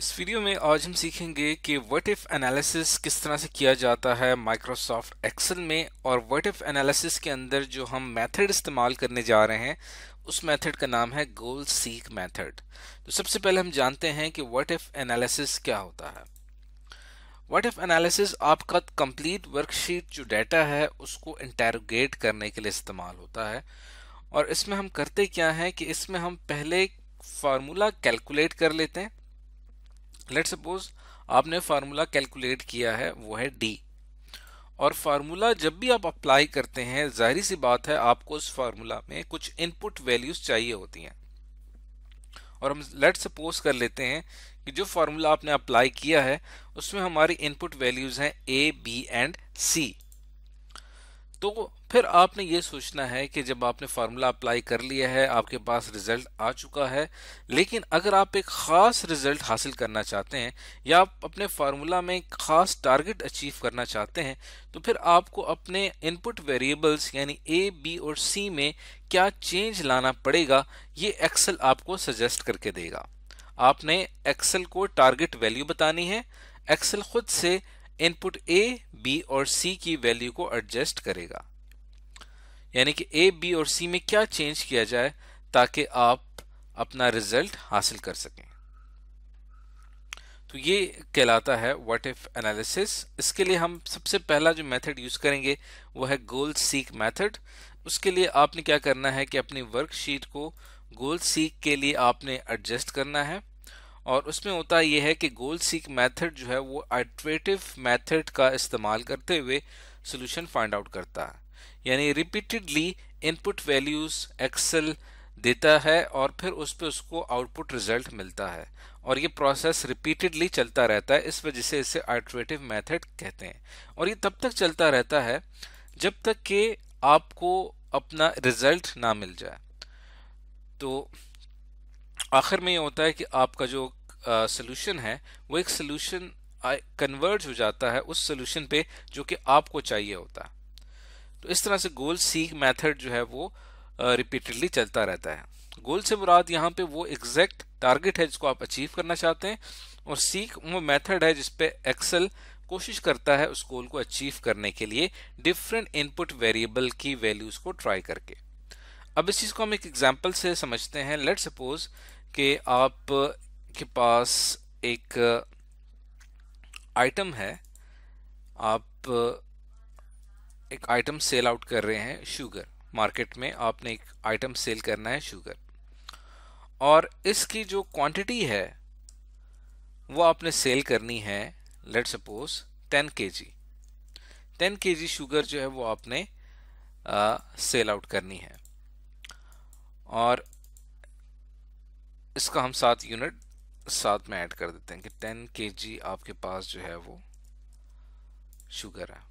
इस वीडियो में आज हम सीखेंगे कि वट इफ एनालिसिस किस तरह से किया जाता है माइक्रोसॉफ्ट एक्सेल में और वट इफ एनालिसिस के अंदर जो हम मेथड इस्तेमाल करने जा रहे हैं उस मेथड का नाम है गोल सीक मेथड तो सबसे पहले हम जानते हैं कि वट इफ एनालिसिस क्या होता है वट इफ एनालिसिस आपका कंप्लीट वर्कशीट जो डाटा है उसको इंटेरोगेट करने के लिए इस्तेमाल होता है और इसमें हम करते क्या है कि इसमें हम पहले फार्मूला कैलकुलेट कर लेते हैं लेट सपोज आपने फार्मूला कैलकुलेट किया है वो है डी और फार्मूला जब भी आप अप्लाई करते हैं जाहिर सी बात है आपको उस फार्मूला में कुछ इनपुट वैल्यूज चाहिए होती हैं और हम लेट सपोज कर लेते हैं कि जो फार्मूला आपने अप्लाई किया है उसमें हमारी इनपुट वैल्यूज हैं ए बी एंड सी तो फिर आपने ये सोचना है कि जब आपने फार्मूला अप्लाई कर लिया है आपके पास रिजल्ट आ चुका है लेकिन अगर आप एक ख़ास रिजल्ट हासिल करना चाहते हैं या आप अपने फार्मूला में ख़ास टारगेट अचीव करना चाहते हैं तो फिर आपको अपने इनपुट वेरिएबल्स यानी ए बी और सी में क्या चेंज लाना पड़ेगा ये एक्सेल आपको सजेस्ट करके देगा आपने एक्सेल को टारगेट वैल्यू बतानी है एक्सेल खुद से इनपुट ए बी और सी की वैल्यू को एडजस्ट करेगा यानी कि ए बी और सी में क्या चेंज किया जाए ताकि आप अपना रिजल्ट हासिल कर सकें तो ये कहलाता है व्हाट इफ एनालिसिस इसके लिए हम सबसे पहला जो मेथड यूज करेंगे वो है गोल सीक मेथड उसके लिए आपने क्या करना है कि अपनी वर्कशीट को गोल सीक के लिए आपने एडजस्ट करना है और उसमें होता यह है कि गोल सीक मेथड जो है वो आइट्रेटिव मेथड का इस्तेमाल करते हुए सॉल्यूशन फाइंड आउट करता है यानी रिपीटेडली इनपुट वैल्यूज़ एक्सेल देता है और फिर उस पर उसको आउटपुट रिजल्ट मिलता है और ये प्रोसेस रिपीटेडली चलता रहता है इस वजह से इसे आइट्रेटिव मेथड कहते हैं और ये तब तक चलता रहता है जब तक कि आपको अपना रिजल्ट ना मिल जाए तो आखिर में ये होता है कि आपका जो सोल्यूशन है वो एक सोल्यूशन कन्वर्ज हो जाता है उस सोल्यूशन पे जो कि आपको चाहिए होता है तो इस तरह से गोल सीख मेथड जो है वो रिपीटेडली चलता रहता है गोल से मुराद यहाँ पे वो एग्जैक्ट टारगेट है जिसको आप अचीव करना चाहते हैं और सीख वो मेथड है जिसपे एक्सेल कोशिश करता है उस गोल को अचीव करने के लिए डिफरेंट इनपुट वेरिएबल की वैल्यूज को ट्राई करके अब इस चीज़ को हम एक एग्जाम्पल से समझते हैं लेट सपोज कि आप के पास एक आइटम है आप एक आइटम सेल आउट कर रहे हैं शुगर मार्केट में आपने एक आइटम सेल करना है शुगर और इसकी जो क्वांटिटी है वो आपने सेल करनी है लेट सपोज टेन के जी टेन के जी शुगर जो है वो आपने सेल आउट करनी है और इसका हम सात यूनिट साथ में ऐड कर देते हैं कि टेन के जी आपके पास जो है वो शुगर है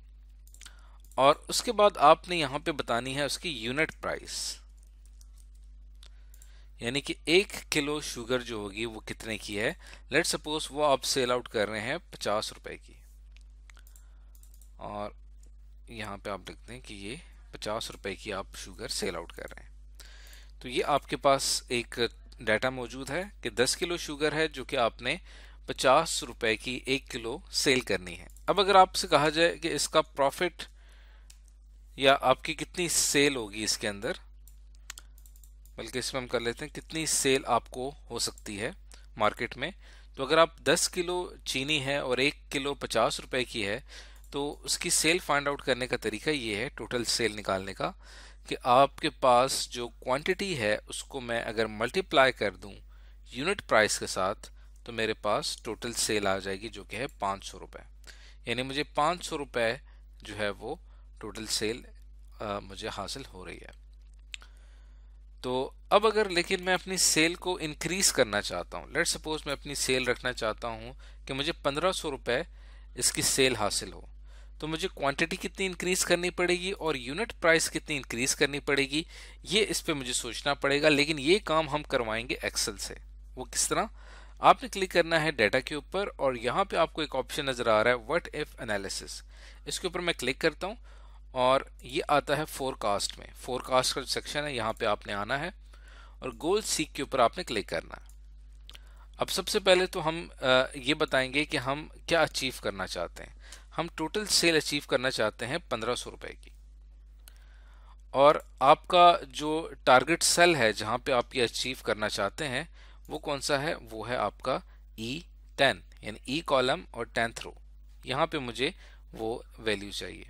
और उसके बाद आपने यहाँ पे बतानी है उसकी यूनिट प्राइस यानी कि एक किलो शुगर जो होगी वो कितने की है लेट सपोज वो आप सेल आउट कर रहे हैं पचास रुपए की और यहाँ पे आप लिखते हैं कि ये पचास रुपए की आप शुगर सेल आउट कर रहे हैं तो ये आपके पास एक डाटा मौजूद है कि 10 किलो शुगर है जो कि आपने पचास रुपए की एक किलो सेल करनी है अब अगर आपसे कहा जाए कि इसका प्रॉफिट या आपकी कितनी सेल होगी इसके अंदर बल्कि इसमें हम कर लेते हैं कितनी सेल आपको हो सकती है मार्केट में तो अगर आप 10 किलो चीनी है और एक किलो पचास रुपए की है तो उसकी सेल फाइंड आउट करने का तरीका ये है टोटल सेल निकालने का कि आपके पास जो क्वांटिटी है उसको मैं अगर मल्टीप्लाई कर दूं यूनिट प्राइस के साथ तो मेरे पास टोटल सेल आ जाएगी जो कि है पाँच सौ रुपये यानी मुझे पाँच सौ रुपये जो है वो टोटल सेल आ, मुझे हासिल हो रही है तो अब अगर लेकिन मैं अपनी सेल को इनक्रीज़ करना चाहता हूँ लेट सपोज मैं अपनी सेल रखना चाहता हूँ कि मुझे पंद्रह सौ रुपये इसकी सेल हासिल हो तो मुझे क्वांटिटी कितनी इंक्रीज़ करनी पड़ेगी और यूनिट प्राइस कितनी इंक्रीज़ करनी पड़ेगी ये इस पर मुझे सोचना पड़ेगा लेकिन ये काम हम करवाएंगे एक्सेल से वो किस तरह आपने क्लिक करना है डाटा के ऊपर और यहाँ पे आपको एक ऑप्शन नज़र आ रहा है व्हाट इफ़ एनालिसिस इसके ऊपर मैं क्लिक करता हूँ और ये आता है फोरकास्ट में फोरकास्ट का जो सेक्शन है यहाँ पे आपने आना है और गोल सीख के ऊपर आपने क्लिक करना है अब सबसे पहले तो हम ये बताएंगे कि हम क्या अचीव करना चाहते हैं हम टोटल सेल अचीव करना चाहते हैं पंद्रह सौ रुपये की और आपका जो टारगेट सेल है जहाँ पे आप ये अचीव करना चाहते हैं वो कौन सा है वो है आपका ई e टेन यानी ई e कॉलम और टेंथ रो यहाँ पे मुझे वो वैल्यू चाहिए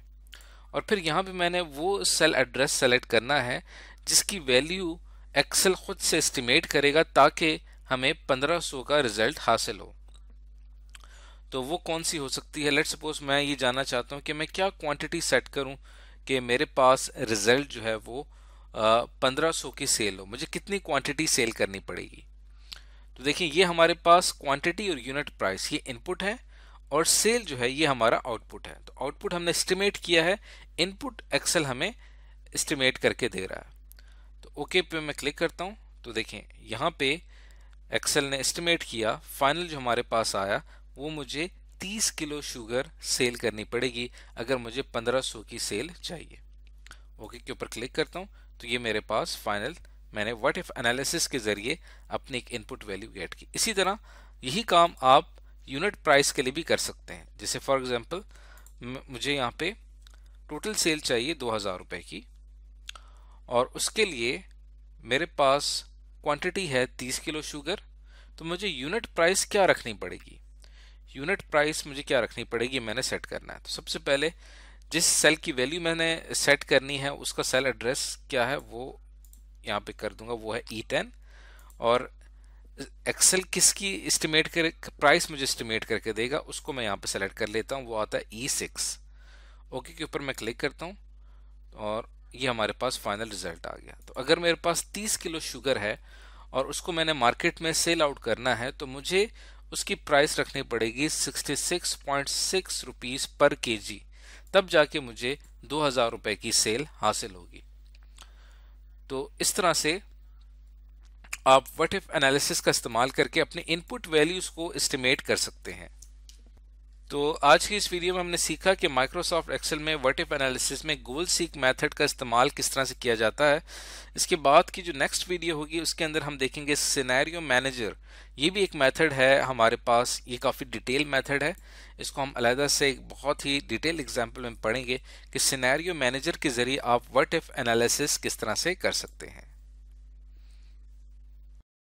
और फिर यहाँ पे मैंने वो सेल एड्रेस सेलेक्ट करना है जिसकी वैल्यू एक्सेल खुद से एस्टिमेट करेगा ताकि हमें 1500 का रिजल्ट हासिल हो तो वो कौन सी हो सकती है लेट सपोज मैं ये जानना चाहता हूँ कि मैं क्या क्वांटिटी सेट करूँ कि मेरे पास रिजल्ट जो है वो पंद्रह सौ की सेल हो मुझे कितनी क्वांटिटी सेल करनी पड़ेगी तो देखिए ये हमारे पास क्वांटिटी और यूनिट प्राइस ये इनपुट है और सेल जो है ये हमारा आउटपुट है तो आउटपुट हमने एस्टिमेट किया है इनपुट एक्सेल हमें इस्टीमेट करके दे रहा है तो ओके पे मैं क्लिक करता हूँ तो देखें यहाँ पे एक्सेल ने एस्टिमेट किया फाइनल जो हमारे पास आया वो मुझे 30 किलो शुगर सेल करनी पड़ेगी अगर मुझे 1500 की सेल चाहिए ओके के ऊपर क्लिक करता हूँ तो ये मेरे पास फाइनल मैंने व्हाट इफ एनालिसिस के जरिए अपनी एक इनपुट वैल्यू गेट की इसी तरह यही काम आप यूनिट प्राइस के लिए भी कर सकते हैं जैसे फॉर एग्ज़ाम्पल मुझे यहाँ पे टोटल सेल चाहिए दो हज़ार रुपये की और उसके लिए मेरे पास क्वांटिटी है तीस किलो शुगर तो मुझे यूनिट प्राइस क्या रखनी पड़ेगी यूनिट प्राइस मुझे क्या रखनी पड़ेगी मैंने सेट करना है तो सबसे पहले जिस सेल की वैल्यू मैंने सेट करनी है उसका सेल एड्रेस क्या है वो यहाँ पे कर दूंगा वो है ई e टेन और एक्सेल किसकी इस्टीमेट कर प्राइस मुझे इस्टीमेट करके देगा उसको मैं यहाँ पे सेलेक्ट कर लेता हूँ वो आता है ई सिक्स ओके के ऊपर मैं क्लिक करता हूँ और ये हमारे पास फाइनल रिजल्ट आ गया तो अगर मेरे पास 30 किलो शुगर है और उसको मैंने मार्केट में सेल आउट करना है तो मुझे उसकी प्राइस रखनी पड़ेगी sixty six point six rupees per K जी तब जाके मुझे दो हज़ार रुपए की सेल हासिल होगी तो इस तरह से आप वट इफ एनालिसिस का इस्तेमाल करके अपने इनपुट वैल्यूज़ को एस्टिमेट कर सकते हैं तो आज की इस वीडियो में हमने सीखा कि माइक्रोसॉफ्ट एक्सेल में वर्टिप एनालिसिस में गोल सीक मेथड का इस्तेमाल किस तरह से किया जाता है इसके बाद की जो नेक्स्ट वीडियो होगी उसके अंदर हम देखेंगे सिनेरियो मैनेजर ये भी एक मेथड है हमारे पास ये काफ़ी डिटेल मेथड है इसको हम अलहदा से एक बहुत ही डिटेल एग्जाम्पल में पढ़ेंगे कि सिनेरियो मैनेजर के ज़रिए आप वर्टिप एनालिसिस किस तरह से कर सकते हैं